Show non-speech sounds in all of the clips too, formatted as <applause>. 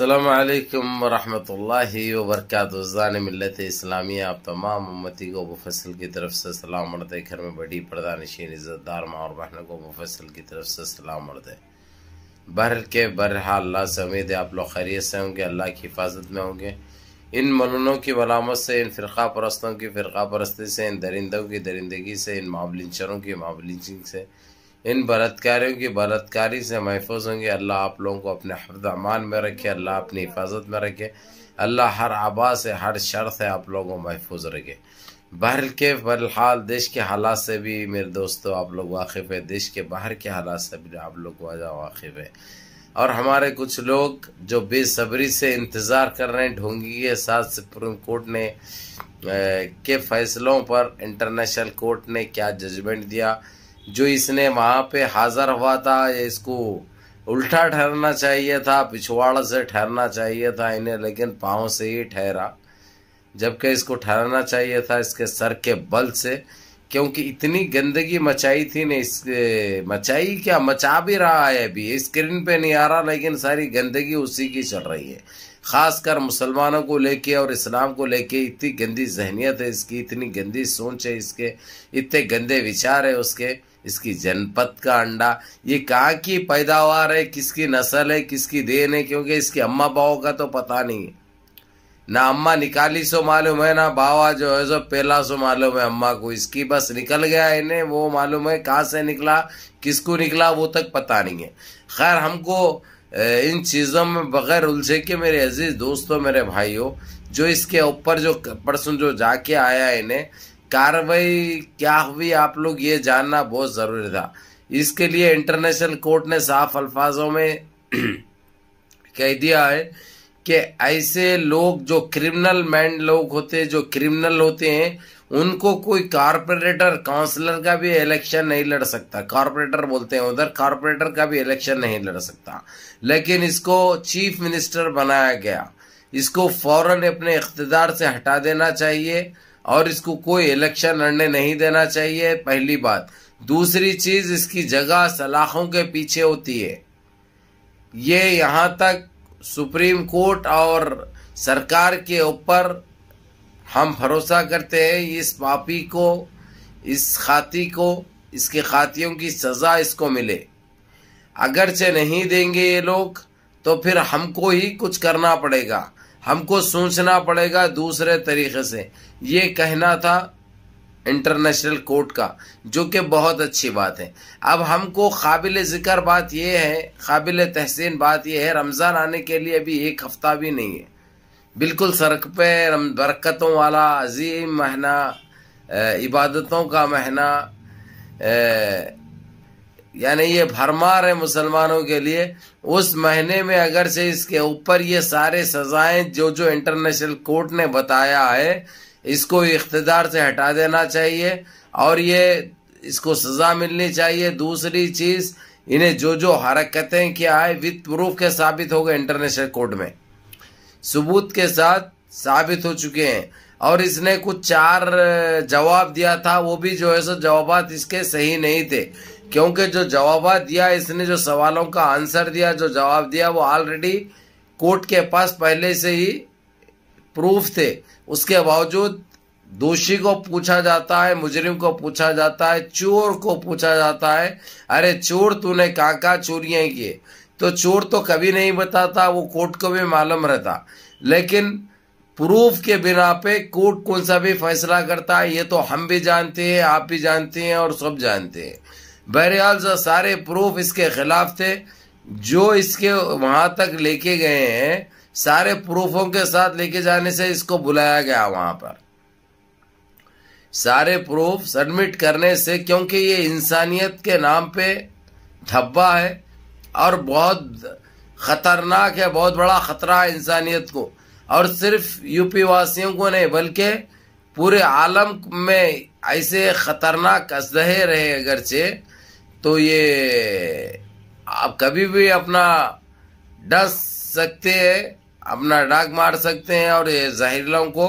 अल्लाम वरहि वबरक ज़ान मिलत इस्लामी आप तमाम उम्मती को मुफसल की तरफ से सलाम मरते घर में बड़ी प्रधान नशीन इज़्ज़तदार माँ और बहनों को मुफसल की तरफ से सलाम मरते बहर के बरहा अल्लाह से उम्मीद है आप लोग खैरियत से होंगे अल्लाह की हिफाजत में होंगे इन मलूनों की मलामत से इन फ़िरका परस्तों की फ़िरका परस्ती से इन दरिंदों की दरिंदगी से इन मामलिंचरों की मामलिंचिंग से इन बलात्कारियों की बलात्कारी से महफूज होंगे अल्लाह आप लोगों को अपने हफ्ज अमान में रखे अल्लाह अपनी हिफाजत में रखे अल्लाह हर आबा से हर शर से आप लोगों को महफूज रखे बाहर के बहरहाल देश के हालात से भी मेरे दोस्तों आप लोग वाकिफ़ है देश के बाहर के हालात से भी आप लोग वाकिफ़ है और हमारे कुछ लोग जो बेसब्री से इंतज़ार कर रहे हैं ढोंगी के साथ सुप्रीम कोर्ट ने के फैसलों पर इंटरनेशनल कोर्ट ने क्या जजमेंट दिया जो इसने वहाँ पे हाजिर हुआ था इसको उल्टा ठहरना चाहिए था पिछवाड़ से ठहरना चाहिए था इन्हें लेकिन पाँव से ही ठहरा जबकि इसको ठहरना चाहिए था इसके सर के बल से क्योंकि इतनी गंदगी मचाई थी ने इस मचाई क्या मचा भी रहा है अभी स्क्रीन पे नहीं आ रहा लेकिन सारी गंदगी उसी की चल रही है खासकर मुसलमानों को लेके और इस्लाम को लेके इतनी गंदी जहनीत है इसकी इतनी गंदी सोच है इसके इतने गंदे विचार है उसके इसकी जनपद का अंडा ये कहाँ की पैदावार है किसकी नस्ल है किसकी देन है क्योंकि इसके अम्मा बाबा का तो पता नहीं है ना अम्मा निकाली सो मालूम है ना बाबा जो है सो पहला सो मालूम है अम्मा को इसकी बस निकल गया है इन्हें वो मालूम है कहाँ से निकला किसको निकला वो तक पता नहीं है खैर हमको इन चीज़ों में बगैर उलझे के मेरे अजीज़ दोस्तों मेरे भाइयों जो इसके ऊपर जो पर्सन जो जाके आया इन्हें कार्रवाई क्या हुई आप लोग ये जानना बहुत ज़रूरी था इसके लिए इंटरनेशनल कोर्ट ने साफ अल्फाजों में <clears throat> कह दिया है कि ऐसे लोग जो क्रिमिनल माइंड लोग होते हैं जो क्रिमिनल होते हैं उनको कोई कारपोरेटर काउंसलर का भी इलेक्शन नहीं लड़ सकता कारपोरेटर बोलते हैं उधर कारपोरेटर का भी इलेक्शन नहीं लड़ सकता लेकिन इसको चीफ मिनिस्टर बनाया गया इसको फौरन अपने इकतदार से हटा देना चाहिए और इसको कोई इलेक्शन लड़ने नहीं देना चाहिए पहली बात दूसरी चीज इसकी जगह सलाखों के पीछे होती है ये यहाँ तक सुप्रीम कोर्ट और सरकार के ऊपर हम भरोसा करते हैं इस पापी को इस खाती को इसके खातियों की सज़ा इसको मिले अगरचे नहीं देंगे ये लोग तो फिर हमको ही कुछ करना पड़ेगा हमको सोचना पड़ेगा दूसरे तरीके से ये कहना था इंटरनेशनल कोर्ट का जो कि बहुत अच्छी बात है अब हमको काबिल ज़िक्र बात यह है काबिल तहसीन बात यह है रमज़ान आने के लिए अभी एक हफ़्ता भी नहीं है बिल्कुल सड़क पे बरकतों वाला अजीम महीना इबादतों का महीना यानी ये भरमार है मुसलमानों के लिए उस महीने में अगर से इसके ऊपर ये सारे सजाएं जो जो इंटरनेशनल कोर्ट ने बताया है इसको इकतदार से हटा देना चाहिए और ये इसको सजा मिलनी चाहिए दूसरी चीज इन्हें जो जो हरकतें किया है विद प्रूफ के साबित हो गए इंटरनेशनल कोर्ट में सबूत के साथ साबित हो चुके हैं और इसने कुछ चार जवाब दिया था वो भी जो है सो जवाब इसके सही नहीं थे क्योंकि जो जवाब दिया इसने जो सवालों का आंसर दिया जो जवाब दिया वो ऑलरेडी कोर्ट के पास पहले से ही प्रूफ थे उसके बावजूद दोषी को पूछा जाता है मुजरिम को पूछा जाता है चोर को पूछा जाता है अरे चोर तूने कहाँ कहाँ चोरियाँ किए तो चोर तो कभी नहीं बताता वो कोर्ट को भी मालूम रहता लेकिन प्रूफ के बिना पे कोर्ट कौन सा भी फैसला करता है ये तो हम भी जानते हैं आप भी जानते हैं और सब जानते हैं बहरहाल जो सारे प्रूफ इसके खिलाफ थे जो इसके वहां तक लेके गए हैं सारे प्रूफों के साथ लेके जाने से इसको बुलाया गया वहां पर सारे प्रूफ सबमिट करने से क्योंकि ये इंसानियत के नाम पे धब्बा है और बहुत खतरनाक है बहुत बड़ा खतरा है इंसानियत को और सिर्फ यूपी वासियों को नहीं बल्कि पूरे आलम में ऐसे खतरनाक असदहे रहे अगरचे तो ये आप कभी भी अपना डस सकते हैं अपना डाक मार सकते हैं और ये जहरीलों को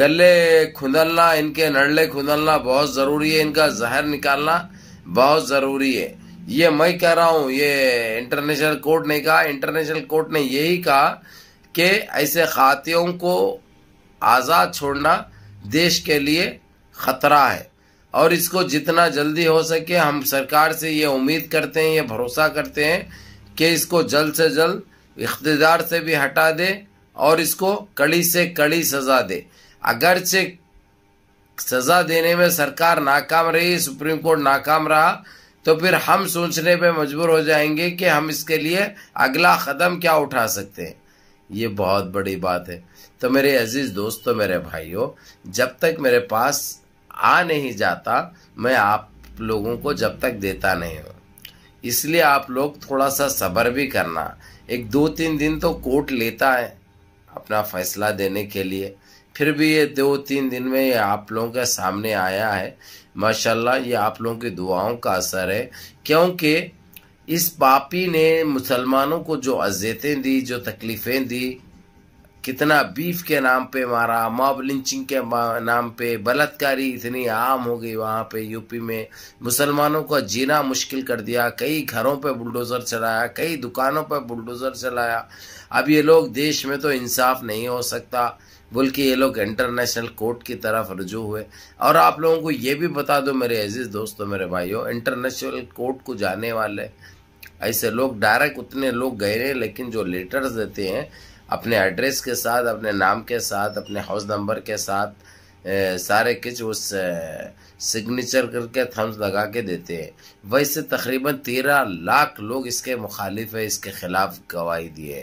गले खुदलना इनके नड़ले खुदलना बहुत ज़रूरी है इनका जहर निकालना बहुत ज़रूरी है ये मैं कह रहा हूँ ये इंटरनेशनल कोर्ट ने कहा इंटरनेशनल कोर्ट ने यही कहा कि ऐसे खातियों को आज़ाद छोड़ना देश के लिए खतरा है और इसको जितना जल्दी हो सके हम सरकार से ये उम्मीद करते हैं ये भरोसा करते हैं कि इसको जल्द से जल्द इकतदार से भी हटा दे और इसको कड़ी से कड़ी सज़ा दे अगरचे सज़ा देने में सरकार नाकाम रही सुप्रीम कोर्ट नाकाम रहा तो फिर हम सोचने पे मजबूर हो जाएंगे कि हम इसके लिए अगला कदम क्या उठा सकते हैं ये बहुत बड़ी बात है तो मेरे अजीज़ दोस्तों मेरे भाइयों जब तक मेरे पास आ नहीं जाता मैं आप लोगों को जब तक देता नहीं हूँ इसलिए आप लोग थोड़ा सा सब्र भी करना एक दो तीन दिन तो कोर्ट लेता है अपना फैसला देने के लिए फिर भी ये दो तीन दिन में ये आप लोगों के सामने आया है माशाल्लाह ये आप लोगों की दुआओं का असर है क्योंकि इस पापी ने मुसलमानों को जो अज़्ज़तें दी जो तकलीफ़ें दी कितना बीफ के नाम पे मारा मॉब लिंचिंग के नाम पे बलात्कारी इतनी आम हो गई वहाँ पे यूपी में मुसलमानों को जीना मुश्किल कर दिया कई घरों पे बुलडोज़र चलाया कई दुकानों पे बुलडोज़र चलाया अब ये लोग देश में तो इंसाफ नहीं हो सकता बोल के ये लोग इंटरनेशनल कोर्ट की तरफ रजू हुए और आप लोगों को ये भी बता दो मेरे अजीज़ दोस्तों मेरे भाइयों इंटरनेशनल कोर्ट को जाने वाले ऐसे लोग डायरेक्ट उतने लोग गए लेकिन जो लेटर्स देते हैं अपने एड्रेस के साथ अपने नाम के साथ अपने हाउस नंबर के साथ ए, सारे कुछ उस सिग्नेचर करके थम्स लगा के देते हैं वैसे तकरीबन तेरह लाख लोग इसके मुखालिफ है इसके ख़िलाफ़ गवाही दिए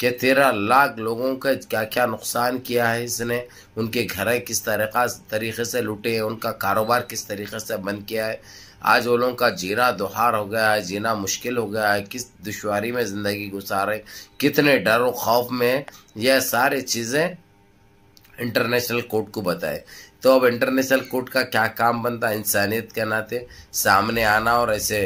कि तेरह लाख लोगों का क्या क्या नुकसान किया है इसने उनके घर किस तरीका तरीके से लुटे हैं उनका कारोबार किस तरीके से बंद किया है आज वो लोगों का जीना दुहार हो गया है जीना मुश्किल हो गया है किस दुशारी में ज़िंदगी गुजारे कितने डर और खौफ में यह सारी चीज़ें इंटरनेशनल कोर्ट को बताए तो अब इंटरनेशनल कोर्ट का क्या काम बनता है इंसानियत के नाते सामने आना और ऐसे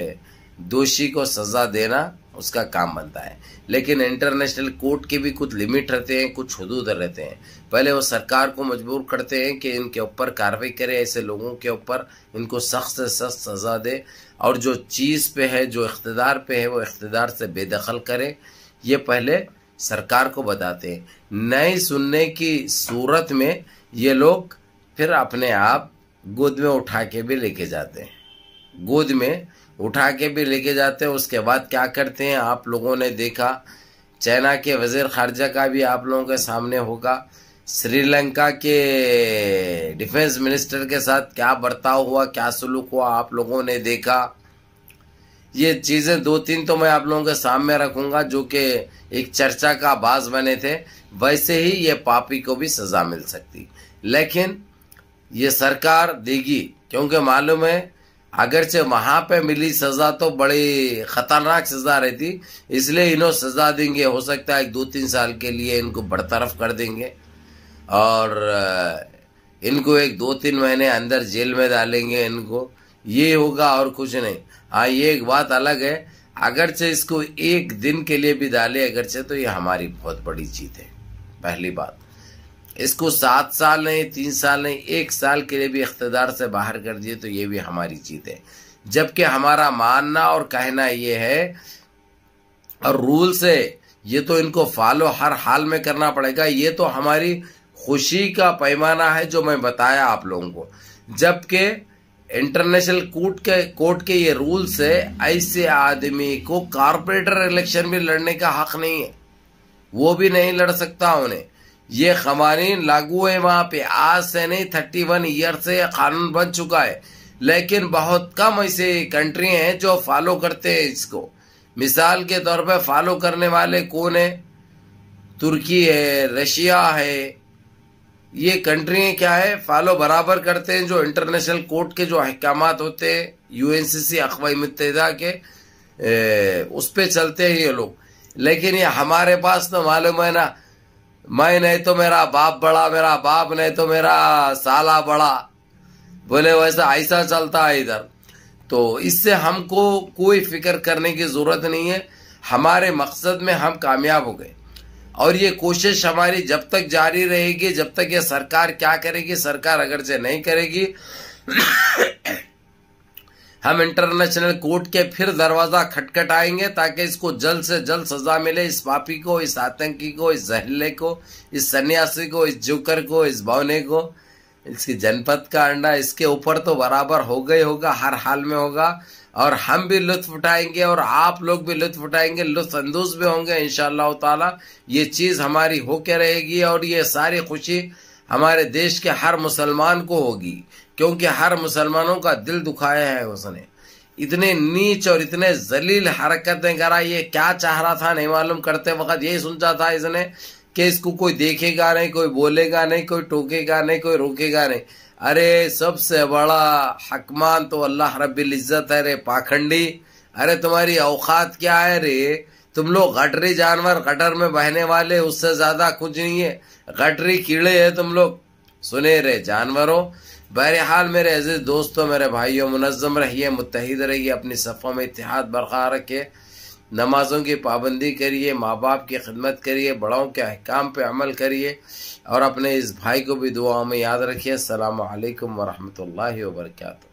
दोषी को सज़ा देना उसका काम बनता है लेकिन इंटरनेशनल कोर्ट के भी कुछ लिमिट रहते हैं कुछ हदूद रहते हैं पहले वो सरकार को मजबूर करते हैं कि इनके ऊपर कार्रवाई करे ऐसे लोगों के ऊपर इनको सख्त से सख्त सज़ा दे और जो चीज़ पे है जो इकतदार पे है वो इकतदार से बेदखल करे ये पहले सरकार को बताते हैं नहीं सुनने की सूरत में ये लोग फिर अपने आप गोद में उठा के भी लेके जाते हैं गोद में उठा के भी लेके जाते हैं उसके बाद क्या करते हैं आप लोगों ने देखा चाइना के वजीर खारजा का भी आप लोगों के सामने होगा श्रीलंका के डिफेंस मिनिस्टर के साथ क्या बर्ताव हुआ क्या सलूक हुआ आप लोगों ने देखा ये चीज़ें दो तीन तो मैं आप लोगों के सामने रखूंगा जो कि एक चर्चा का आभास बने थे वैसे ही ये पापी को भी सज़ा मिल सकती लेकिन ये सरकार देगी क्योंकि मालूम है अगरचे वहां पे मिली सजा तो बड़ी खतरनाक सजा रहती इसलिए इन्हों सजा देंगे हो सकता है एक दो तीन साल के लिए इनको बरतरफ कर देंगे और इनको एक दो तीन महीने अंदर जेल में डालेंगे इनको ये होगा और कुछ नहीं हाँ ये एक बात अलग है अगरचे इसको एक दिन के लिए भी डाले अगरचे तो ये हमारी बहुत बड़ी जीत है पहली बात इसको सात साल नहीं तीन साल नहीं एक साल के लिए भी इकतदार से बाहर कर दिए तो ये भी हमारी जीत है जबकि हमारा मानना और कहना ये है और रूल से ये तो इनको फॉलो हर हाल में करना पड़ेगा ये तो हमारी खुशी का पैमाना है जो मैं बताया आप लोगों को जबकि इंटरनेशनल कोर्ट के कोर्ट के ये रूल्स है ऐसे आदमी को कारपोरेटर इलेक्शन में लड़ने का हक नहीं है वो भी नहीं लड़ सकता उन्हें ये कवानीन लागू है वहाँ पे आज से नहीं थर्टी वन ईयर से कानून बन चुका है लेकिन बहुत कम ऐसे कंट्री हैं जो फॉलो करते हैं इसको मिसाल के तौर पे फॉलो करने वाले कौन है तुर्की है रशिया है ये कंट्री क्या है फॉलो बराबर करते हैं जो इंटरनेशनल कोर्ट के जो अहकाम होते हैं यू एन सी सी अकवा मतदा के ए, उस पर चलते हैं ये लोग लेकिन ये हमारे पास तो मालूम है ना मैं नहीं तो मेरा बाप बड़ा मेरा बाप नहीं तो मेरा साला बड़ा बोले वैसा ऐसा चलता है इधर तो इससे हमको कोई फिक्र करने की ज़रूरत नहीं है हमारे मकसद में हम कामयाब हो गए और ये कोशिश हमारी जब तक जारी रहेगी जब तक ये सरकार क्या करेगी सरकार अगर से नहीं करेगी हम इंटरनेशनल कोर्ट के फिर दरवाजा खटखटाएंगे ताकि इसको जल्द से जल्द सजा मिले इस पापी को इस आतंकी को इस जहले को इस सन्यासी को इस जोकर को इस बौने को इसकी जनपद का अंडा इसके ऊपर तो बराबर हो गए होगा हर हाल में होगा और हम भी लुत्फ उठाएंगे और आप लोग भी लुत्फ उठाएंगे लुत्फ अंदोज भी होंगे इन शाह ये चीज़ हमारी होके रहेगी और ये सारी खुशी हमारे देश के हर मुसलमान को होगी क्योंकि हर मुसलमानों का दिल दुखाया है उसने इतने नीच और इतने जलील हरकतें करा ये क्या चाह रहा था नहीं मालूम करते वक्त यही सुनता था इसने कि इसको कोई देखेगा नहीं कोई बोलेगा नहीं कोई टोकेगा नहीं कोई रोकेगा नहीं अरे सबसे बड़ा हकमान तो अल्लाह रबी इज़्ज़त है रे पाखंडी अरे तुम्हारी औकात क्या है रे तुम लोग गटरी जानवर गटर में बहने वाले उससे ज़्यादा कुछ नहीं है गटरी कीड़े है तुम लोग सुने रहे जानवरों बहरहाल मेरे अजीज दोस्तों मेरे भाइयों मुनज़म रहिए मुतहद रहिए अपनी सफ़ों में इतिहाद बरकरार रखिए नमाज़ों की पाबंदी करिए माँ बाप की खिदमत करिए बड़ों के अहकाम पे अमल करिए और अपने इस भाई को भी दुआओं में याद रखिए अल्लाम वरहमल वर्का